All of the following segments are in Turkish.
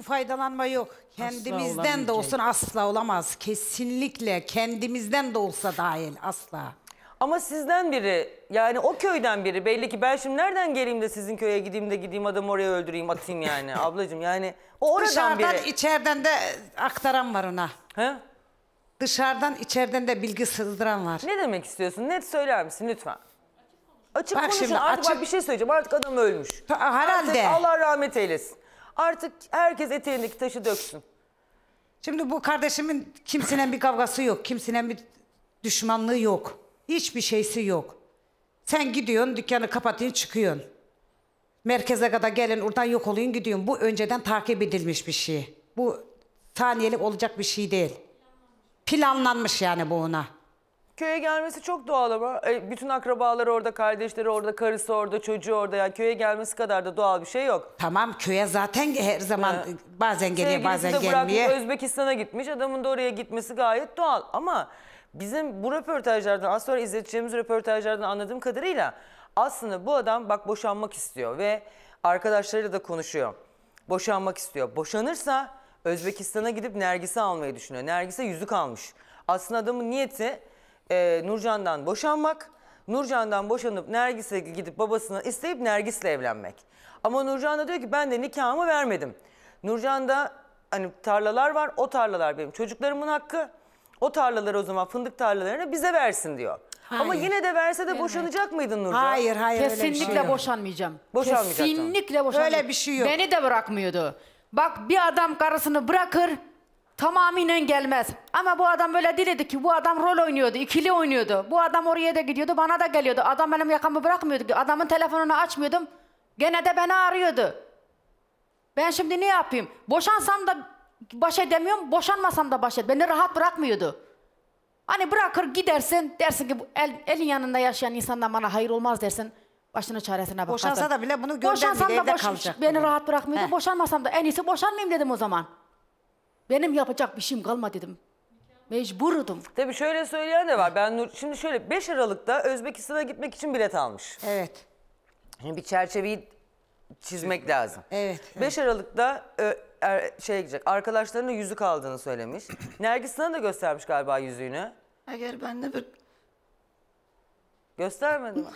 bu faydalanma yok. Kendimizden de olsun asla olamaz. Kesinlikle kendimizden de olsa dahil asla. Ama sizden biri yani o köyden biri belli ki ben şimdi nereden geleyim de sizin köye gideyim de gideyim adamı oraya öldüreyim atayım yani ablacığım yani o oradan Dışarıdan biri. içeriden de aktaran var ona. He? Dışarıdan içeriden de bilgi sızdıran var. Ne demek istiyorsun net söyler misin lütfen? Açık bak konuşun şimdi, artık açık... bak bir şey söyleyeceğim artık adam ölmüş. Ha, herhalde. Artık Allah rahmet eylesin. Artık herkes eteğindeki taşı döksün. Şimdi bu kardeşimin kimsenin bir kavgası yok. Kimsenin bir düşmanlığı yok. Hiçbir şeysi yok. Sen gidiyorsun dükkanı kapatıyorsun çıkıyorsun. Merkeze kadar gelin oradan yok olayım gidiyorsun. Bu önceden takip edilmiş bir şey. Bu saniyelik olacak bir şey değil. Planlanmış yani bu ona köye gelmesi çok doğal ama e, bütün akrabaları orada, kardeşleri orada, karısı orada, çocuğu orada. Yani köye gelmesi kadar da doğal bir şey yok. Tamam köye zaten her zaman Ha. bazen geliyor Sevgilisi bazen de bırakmış, gelmiyor. Özbekistan'a gitmiş. Adamın da oraya gitmesi gayet doğal. Ama bizim bu röportajlardan, az sonra izleteceğimiz röportajlardan anladığım kadarıyla aslında bu adam bak boşanmak istiyor ve arkadaşlarıyla da konuşuyor. Boşanmak istiyor. Boşanırsa Özbekistan'a gidip Nergis'i almayı düşünüyor. Nergis'e yüzük almış. Aslında adamın niyeti e, Nurcan'dan boşanmak, Nurcan'dan boşanıp Nergis'e gidip babasını isteyip Nergis'le evlenmek. Ama Nurcan da diyor ki ben de nikahımı vermedim. Nurcan da hani tarlalar var o tarlalar benim çocuklarımın hakkı. O tarlaları o zaman fındık tarlalarını bize versin diyor. Hayır. Ama yine de verse de boşanacak mıydın Nurcan? Hayır hayır Kesinlikle öyle bir şey boşanmayacağım. Kesinlikle boşanmayacağım. Öyle bir şey yok. Beni de bırakmıyordu. Bak bir adam karısını bırakır Tamaminen gelmez. Ama bu adam böyle değildi ki. Bu adam rol oynuyordu, ikili oynuyordu. Bu adam oraya da gidiyordu, bana da geliyordu. Adam benim yakamı bırakmıyordu. Adamın telefonunu açmıyordum. Gene de beni arıyordu. Ben şimdi ne yapayım? Boşansam da baş edemiyorum, boşanmasam da baş et. Beni rahat bırakmıyordu. Hani bırakır gidersin, dersin ki bu el, elin yanında yaşayan insandan bana hayır olmaz dersin. Başına çaresine bakarsın. Boşansa da bile bunu göndermeyip evde boş, kalacak. Beni rahat bırakmıyordu, Heh. boşanmasam da en iyisi boşanmayayım dedim o zaman. Benim yapacak bir şeyim kalmadı dedim. Mecburdum. Tabii şöyle söyleyen de var. Ben Nur, şimdi şöyle 5 Aralık'ta Özbekistan'a gitmek için bilet almış. Evet. bir çerçeveyi çizmek lazım. Evet. 5 Aralık'ta ö, e, er, şey gidecek. Arkadaşlarının yüzük aldığını söylemiş. Nergis da göstermiş galiba yüzüğünü. Eğer ben de bir... Göstermedi mi?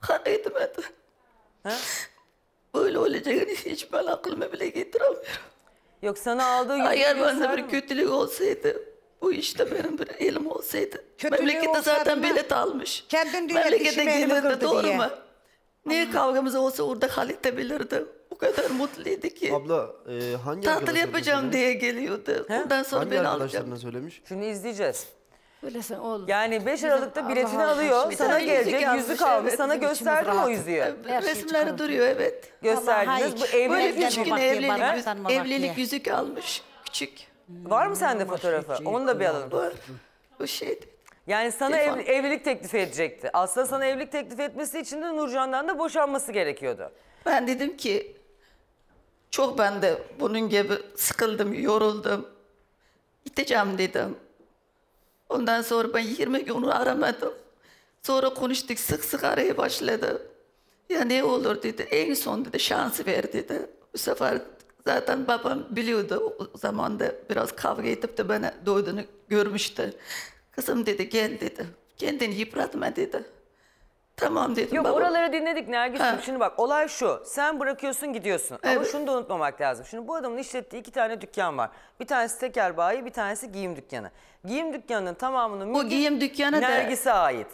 Kanıydım Ha? Böyle olacağını hiç ben aklıma bile getiremiyorum. Yok sana aldığı yüzüğü Eğer bende bir kötülük olsaydı bu işte benim bir elim olsaydı. Kötülüğü Memlekette zaten mı? bilet almış. Kendin dünya Memlekete gelirdi doğru diye. mu? Niye kavgamız olsa orada halledebilirdim. O kadar mutluydu ki. Abla e, hangi Tatil arkadaşlarına yapacağım diye geliyordu. He? Ondan sonra Hangi beni alacağım. arkadaşlarına söylemiş? Şimdi izleyeceğiz. Öylesen oğlum. Yani 5 Aralık'ta biletini Allah alıyor. Bir Sana tane yüzük gelecek yüzü yazmış, evet, Sana içimiz gösterdim o rahat. yüzüğü. Her şey Resimleri çıkardı. duruyor evet. Gösterdiniz. Bu Vallahi hiç. Böyle şey evlilik Evlenme küçük yüzüğü. evlilik, evlilik yüzük almış. Küçük. Var mı sende fotoğrafı? Şey Onu da bir alalım. Bu, bu şeydi. Yani sana ev- evlilik teklif edecekti. Aslında sana evlilik teklif etmesi için de Nurcan'dan da boşanması gerekiyordu. Ben dedim ki çok ben de bunun gibi sıkıldım, yoruldum. Gideceğim dedim. Ondan sonra ben 20 gün aramadım. Sonra konuştuk, sık sık araya başladı. Ya ne olur dedi, en son dedi, şansı ver dedi. Bu sefer zaten babam biliyordu o zaman da biraz kavga edip de bana doğduğunu görmüştü. Kızım dedi, gel dedi, kendini yıpratma dedi. Tamam dedim. Yok baba. oraları dinledik Nergis'im. Şimdi bak olay şu. Sen bırakıyorsun gidiyorsun. Evet. Ama şunu da unutmamak lazım. Şimdi bu adamın işlettiği iki tane dükkan var. Bir tanesi teker bayi bir tanesi giyim dükkanı. Giyim dükkanının tamamını o giyim dükkanı Nergis'e ait.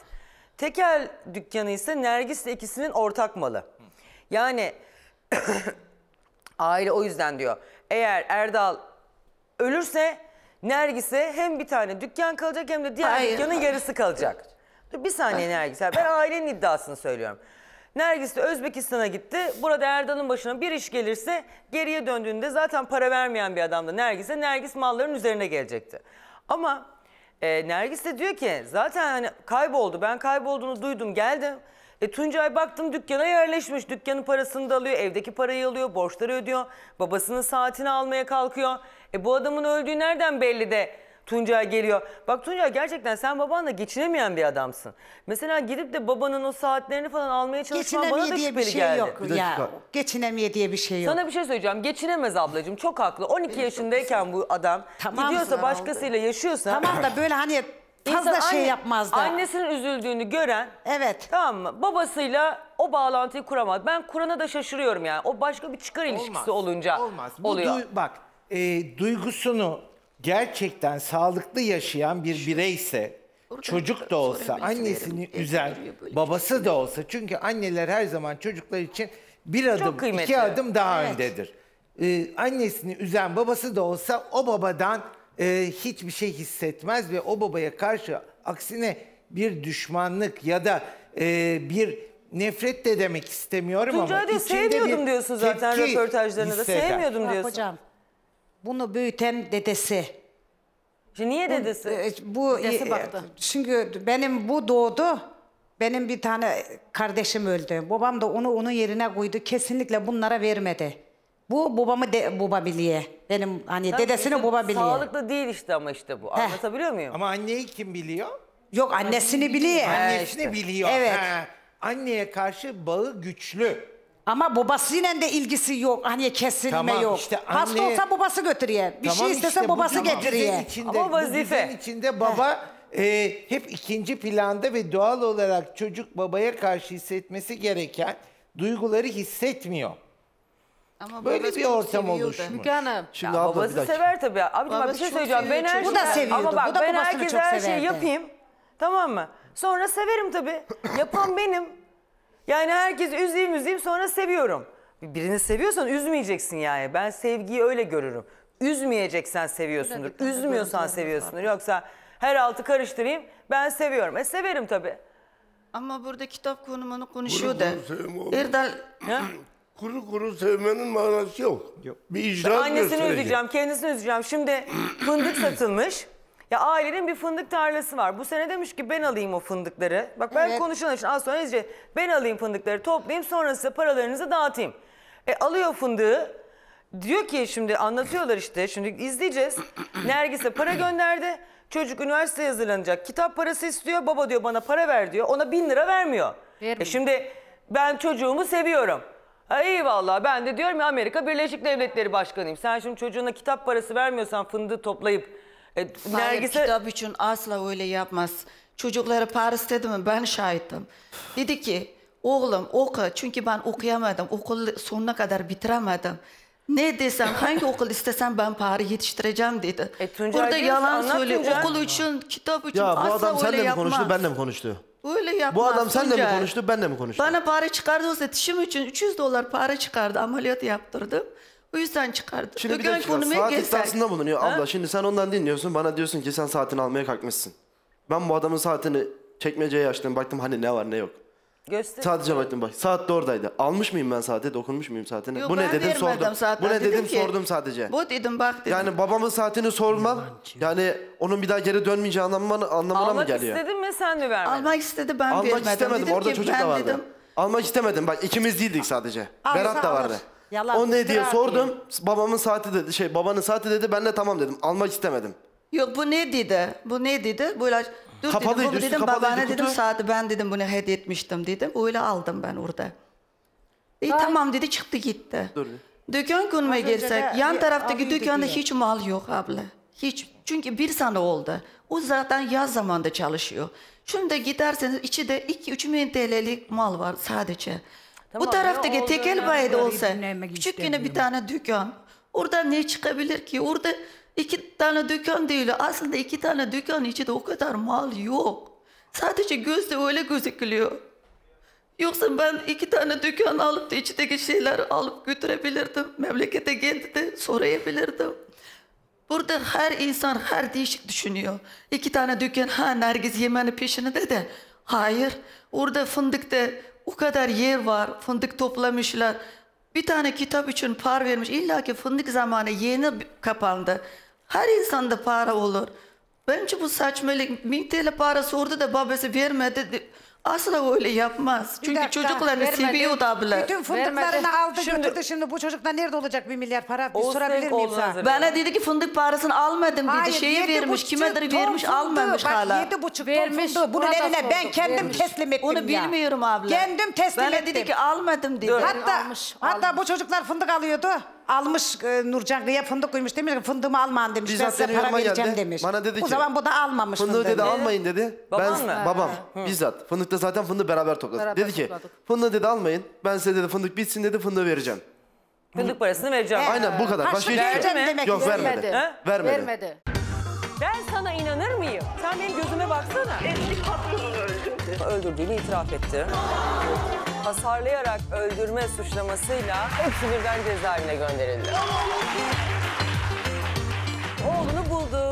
Tekel dükkanı ise Nergis'le ikisinin ortak malı. Yani aile o yüzden diyor. Eğer Erdal ölürse Nergis'e hem bir tane dükkan kalacak hem de diğer Hayır. dükkanın yarısı kalacak bir saniye Nergis Ben ailenin iddiasını söylüyorum. Nergis de Özbekistan'a gitti. Burada Erdoğan'ın başına bir iş gelirse geriye döndüğünde zaten para vermeyen bir adamdı Nergis'e. Nergis malların üzerine gelecekti. Ama e, Nergis de diyor ki zaten hani kayboldu. Ben kaybolduğunu duydum geldim. E, Tuncay baktım dükkana yerleşmiş. Dükkanın parasını da alıyor. Evdeki parayı alıyor. Borçları ödüyor. Babasının saatini almaya kalkıyor. E, bu adamın öldüğü nereden belli de Tuncay geliyor. Bak Tuncay gerçekten sen babanla geçinemeyen bir adamsın. Mesela gidip de babanın o saatlerini falan almaya çalışman bana da Geçinemeye diye bir şey geldi. yok Bir ya. Geçinemeye diye bir şey yok. Sana bir şey söyleyeceğim. Geçinemez ablacığım. Çok haklı. 12 yaşındayken bu adam Tamam, gidiyorsa zarar oldu. başkasıyla yaşıyorsa Tamam da böyle hani insan şey anne- yapmaz da. Annesinin üzüldüğünü gören Evet. Tamam mı? Babasıyla o bağlantıyı kuramaz. Ben Kur'an'a da şaşırıyorum yani. O başka bir çıkar ilişkisi olmaz. olunca Olmaz. Bu oluyor. bak e, duygusunu gerçekten sağlıklı yaşayan bir bireyse, çocuk da olsa, annesini üzen, babası da olsa. Çünkü anneler her zaman çocuklar için bir adım, iki adım daha evet. öndedir. Ee, annesini üzen babası da olsa o babadan e, hiçbir şey hissetmez ve o babaya karşı aksine bir düşmanlık ya da e, bir nefret de demek istemiyorum Tuncay'da ama içinde sevmiyordum diyorsun zaten röportajlarında da sevmiyordum diyorsun. Hocam bunu büyüten dedesi. niye dedesi? Bu, bu dedesi e, e, baktı. çünkü benim bu doğdu. Benim bir tane kardeşim öldü. Babam da onu onun yerine koydu. Kesinlikle bunlara vermedi. Bu babamı de, baba Benim hani Tabii dedesini işte, baba Sağlıklı değil işte ama işte bu. Heh. Anlatabiliyor muyum? Ama anneyi kim biliyor? Yok annesini biliyor. Annesini işte. biliyor. Evet. Ha. Anneye karşı bağı güçlü. Ama babasıyla de ilgisi yok. Hani kesilme Tamam, yok. işte Hasta olsa babası götürüyor. Bir şey Tamam şey istese işte babası tamam. getiriyor. Düzen içinde, Ama vazife. içinde baba e, hep ikinci planda ve doğal olarak çocuk babaya karşı hissetmesi gereken duyguları hissetmiyor. Ama Böyle bir ortam oluşmuş. Müge Hanım. Şimdi abla Babası sever tabii. Abicim bak bir şey çok söyleyeceğim. Ben her Bu da şeyi- seviyordu, Ama bak bu da ben babasını herkese çok her şeyi yapayım. Tamam mı? Sonra severim tabii. Yapan benim. Yani herkes üzeyim üzeyim sonra seviyorum. Birini seviyorsan üzmeyeceksin yani. Ben sevgiyi öyle görürüm. Üzmeyeceksen seviyorsundur. Üzmüyorsan seviyorsundur. Yoksa her altı karıştırayım ben seviyorum. E severim tabii. Ama burada kitap konumunu konuşuyor da. Erdal Ha? Kuru kuru sevmenin manası yok. Yok. Bir icraat Annesini gösterecek. üzeceğim, kendisini üzeceğim. Şimdi fındık satılmış. Ya ailenin bir fındık tarlası var. Bu sene demiş ki ben alayım o fındıkları. Bak ben Evet. konuşulan için az sonra izleyeceğiz. Ben alayım fındıkları toplayayım sonra size paralarınızı dağıtayım. E alıyor fındığı. Diyor ki şimdi anlatıyorlar işte şimdi izleyeceğiz. Nergis'e para gönderdi. Çocuk üniversiteye hazırlanacak. Kitap parası istiyor. Baba diyor bana para ver diyor. Ona bin lira vermiyor. E şimdi ben çocuğumu seviyorum. Ha iyi vallahi ben de diyorum ya Amerika Birleşik Devletleri Başkanıyım. Sen şimdi çocuğuna kitap parası vermiyorsan fındığı toplayıp e, Hayır Nergis'e... kitap için asla öyle yapmaz. Çocukları Paris dedi mi ben şahittim. Dedi ki oğlum oku çünkü ben okuyamadım. Okul sonuna kadar bitiremedim. Ne desem hangi okul istesem ben Paris yetiştireceğim dedi. E, Tuncay Burada yalan söylüyor. Okul için kitap için ya, bu asla adam öyle mi konuştu benle mi konuştu? Öyle yapmaz. Bu adam senle Tuncay. mi konuştu benle mi konuştu? Bana para çıkardı olsa dişim için 300 dolar para çıkardı ameliyat yaptırdım. O yüzden çıkardı. Şimdi bir Ögen dakika konumu saat gezer. iddiasında bulunuyor. Ha? Abla şimdi sen ondan dinliyorsun bana diyorsun ki sen saatini almaya kalkmışsın. Ben bu adamın saatini çekmeceye açtım baktım hani ne var ne yok. Göster. Sadece baktım bak saat de oradaydı. Almış mıyım ben saati, dokunmuş muyum saatine? Yok, bu ne dedim sordum. Zaten. Bu ne dedim, dedim ki, sordum sadece. Bu dedim bak dedim. Yani babamın saatini sormam. Yani onun bir daha geri dönmeyeceği anlamına, anlamına mı geliyor? Almak istedin mi sen mi vermedin? Almak istedi ben Almak vermedim. Almak istemedim dedim orada ki, çocuk da vardı. Dedim, Almak istemedim bak ikimiz değildik sadece. Ay, Berat da vardı. Alır. Yalan. O ne diye sordum. atıyor. Babamın saati dedi. Şey babanın saati dedi. Ben de tamam dedim. Almak istemedim. Yok bu ne dedi? Bu ne dedi? Bu ilaç. Dur Kapalıydı, dedim, bu dedim babana dedim saati ben dedim bunu hediye etmiştim dedim. Öyle aldım ben orada. İyi tamam dedi çıktı gitti. Dur. Dükkan kurmaya gelsek yan taraftaki alıyorduk dükkanda hiç mal yok abla. Hiç. Çünkü bir sene oldu. O zaten yaz zamanda çalışıyor. Şimdi giderseniz içi de 2-3 bin TL'lik mal var sadece. Tamam, Bu taraftaki tekel bayda olsa küçük yine bir tane dükkan. Orada ne çıkabilir ki? Orada iki tane dükkan değil. Aslında iki tane dükkan içinde o kadar mal yok. Sadece gözle öyle gözükülüyor. Yoksa ben iki tane dükkan alıp da içindeki şeyler alıp götürebilirdim. Memlekete geldi de sorayabilirdim. Burada her insan her değişik düşünüyor. İki tane dükkan ha Nergiz yemeğinin peşinde de. Hayır. Orada fındıkta o kadar yer var. Fındık toplamışlar. Bir tane kitap için para vermiş. İlla ki fındık zamanı yeni kapandı. Her insanda para olur. Bence bu saçmalık. Bin TL parası orada da babası vermedi. Asla öyle yapmaz. Çünkü dakika, çocuklarını vermedi. seviyordu abla. Bütün fındıklarını aldı Şimdi- götürdü. Şimdi bu çocuklar nerede olacak bir milyar para? Bir sorabilir Bey miyim oğlunu Bana dedi ki fındık parasını almadım dedi. Hayır, Şeye vermiş, kimedir vermiş, almamış Bak, hala. Yedi buçuk Vermiş, vermiş, ton fındığı. Bunun eline ben kendim vermiş. teslim ettim Onu ya. bilmiyorum abla. Kendim teslim Bana ettim. dedi ki almadım dedi. Dur. Hatta, Almış, hatta bu çocuklar fındık alıyordu. Almış e, Nurcan Kıya fındık koymuş demiş ki fındığımı alman demiş. ben Bizzat size para vereceğim geldi. demiş. Bana dedi o zaman bu da almamış Fındığı dedi almayın dedi. Baban ben, mı? Babam bizzat. Fındıkları Fındık'la zaten fındığı beraber topladı. Beraber dedi topladık. ki fındığı dedi almayın. Ben size dedi fındık bitsin dedi fındığı vereceğim. Fındık parasını vereceğim. Ee, Aynen bu kadar. Başka hiçbir şey yok. Demek yok vermedi. Vermedi. vermedi. vermedi. Ben sana inanır mıyım? Sen benim gözüme baksana. Eski patronunu öldürdü. Öldürdüğünü itiraf etti. Hasarlayarak öldürme suçlamasıyla hepsi birden cezaevine gönderildi. Oğlunu buldu.